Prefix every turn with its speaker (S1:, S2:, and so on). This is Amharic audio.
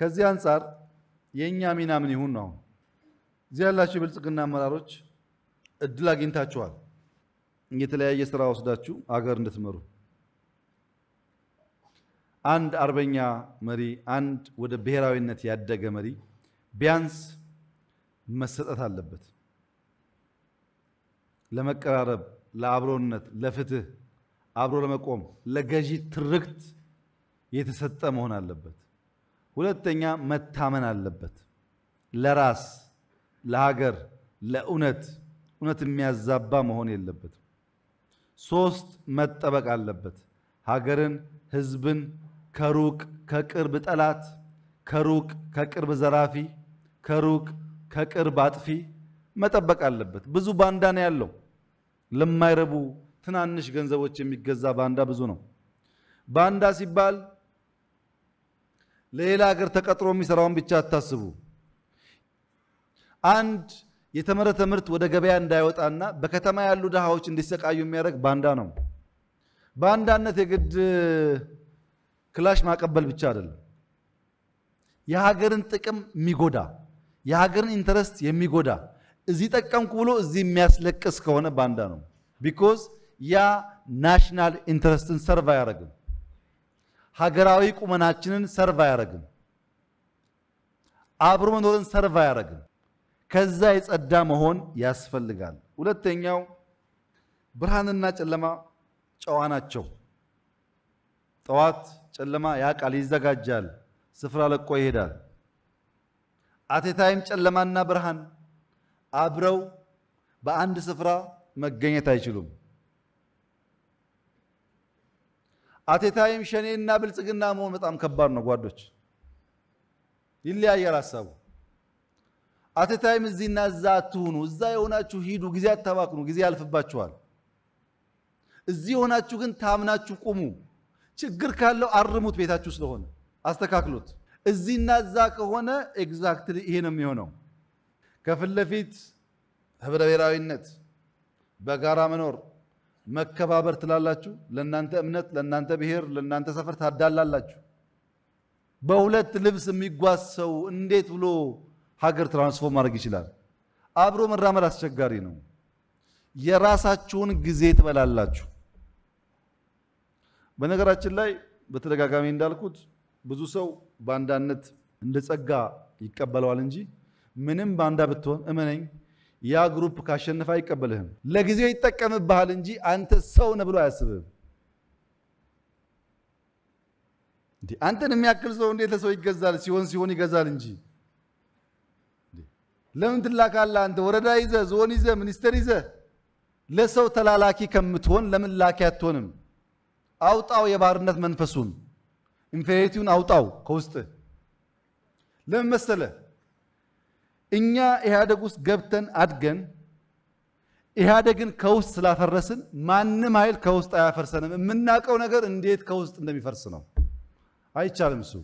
S1: ከዚህ አንጻር የእኛ ሚና ምን ይሁን ነው? እዚህ ያላችሁ የብልጽግና አመራሮች እድል አግኝታችኋል። የተለያየ ስራ ወስዳችሁ አገር እንድትመሩ አንድ አርበኛ መሪ፣ አንድ ወደ ብሔራዊነት ያደገ መሪ ቢያንስ መሰጠት አለበት። ለመቀራረብ፣ ለአብሮነት፣ ለፍትህ አብሮ ለመቆም፣ ለገዢ ትርክት የተሰጠ መሆን አለበት። ሁለተኛ መታመን አለበት ለራስ ለሀገር ለእውነት እውነት የሚያዛባ መሆን የለበትም። ሶስት መጠበቅ አለበት ሀገርን ህዝብን ከሩቅ ከቅርብ ጠላት ከሩቅ ከቅርብ ዘራፊ ከሩቅ ከቅርብ አጥፊ መጠበቅ አለበት። ብዙ ባንዳ ነው ያለው። ለማይረቡ ትናንሽ ገንዘቦች የሚገዛ ባንዳ ብዙ ነው። ባንዳ ሲባል ለሌላ ሀገር ተቀጥሮ የሚሰራውን ብቻ አታስቡ። አንድ የተመረተ ምርት ወደ ገበያ እንዳይወጣና በከተማ ያሉ ድሃዎች እንዲሰቃዩ የሚያደርግ ባንዳ ነው። ባንዳነት የግድ ክላሽ ማቀበል ብቻ አይደለም። የሀገርን ጥቅም የሚጎዳ የሀገርን ኢንተረስት የሚጎዳ እዚህ ጠቀምኩ ብሎ እዚህ የሚያስለቅስ ከሆነ ባንዳ ነው። ቢኮዝ ያ ናሽናል ኢንተረስትን ሰርቭ አያደርግም። ሀገራዊ ቁመናችንን ሰርቭ አያደረግም አብሮ መኖርን ሰርቭ አያደረግም ከዛ የጸዳ መሆን ያስፈልጋል። ሁለተኛው ብርሃንና ጨለማ ጨዋ ናቸው። ጠዋት ጨለማ ያቃል ይዘጋጃል፣ ስፍራ ለቆ ይሄዳል። አቴታይም ጨለማና ብርሃን አብረው በአንድ ስፍራ መገኘት አይችሉም። አቴታይም ሸኔ እና ብልጽግና መሆን በጣም ከባድ ነው ጓዶች። ይለያያል ሀሳቡ። አቴታይም እዚህና እዛ አትሁኑ። እዛ የሆናችሁ ሂዱ፣ ጊዜ አታባክኑ፣ ጊዜ ያልፍባችኋል። እዚህ የሆናችሁ ግን ታምናችሁ ቁሙ። ችግር ካለው አርሙት፣ ቤታችሁ ስለሆነ አስተካክሉት። እዚህና እዛ ከሆነ ኤግዛክትሊ ይሄ ነው የሚሆነው። ከፊት ለፊት ህብረ ብሔራዊነት በጋራ መኖር መከባበር ትላላችሁ፣ ለእናንተ እምነት፣ ለእናንተ ብሔር፣ ለእናንተ ሰፈር ታዳላላችሁ። በሁለት ልብስ የሚጓዝ ሰው እንዴት ብሎ ሀገር ትራንስፎርም ማድረግ ይችላል? አብሮ መራመድ አስቸጋሪ ነው። የራሳችሁን ጊዜ ትበላላችሁ። በነገራችን ላይ በተደጋጋሚ እንዳልኩት ብዙ ሰው ባንዳነት እንደ ጸጋ ይቀበለዋል እንጂ ምንም ባንዳ ብትሆን እመነኝ ያ ግሩፕ ካሸነፈ አይቀበልህም። ለጊዜው ይጠቀምብሃል እንጂ አንተ ሰው ነህ ብሎ አያስብም? እንዲህ አንተን የሚያክል ሰው እንዴት ለሰው ይገዛል? ሲሆን ሲሆን ይገዛል እንጂ ለምን ትላካለህ? አንተ ወረዳ ይዘ ዞን ይዘ ሚኒስቴር ይዘ? ለሰው ተላላኪ ከምትሆን ለምን ላኪ አትሆንም? አውጣው፣ የባርነት መንፈሱን ኢንፌሪቲውን አውጣው ከውስጥ ለምን መሰለህ እኛ ኢህአደግ ውስጥ ገብተን አድገን ኢህአደግን ከውስጥ ስላፈረስን ማንም ኃይል ከውስጥ አያፈርሰንም። የምናውቀው ነገር እንዴት ከውስጥ እንደሚፈርስ ነው። አይቻልም እሱ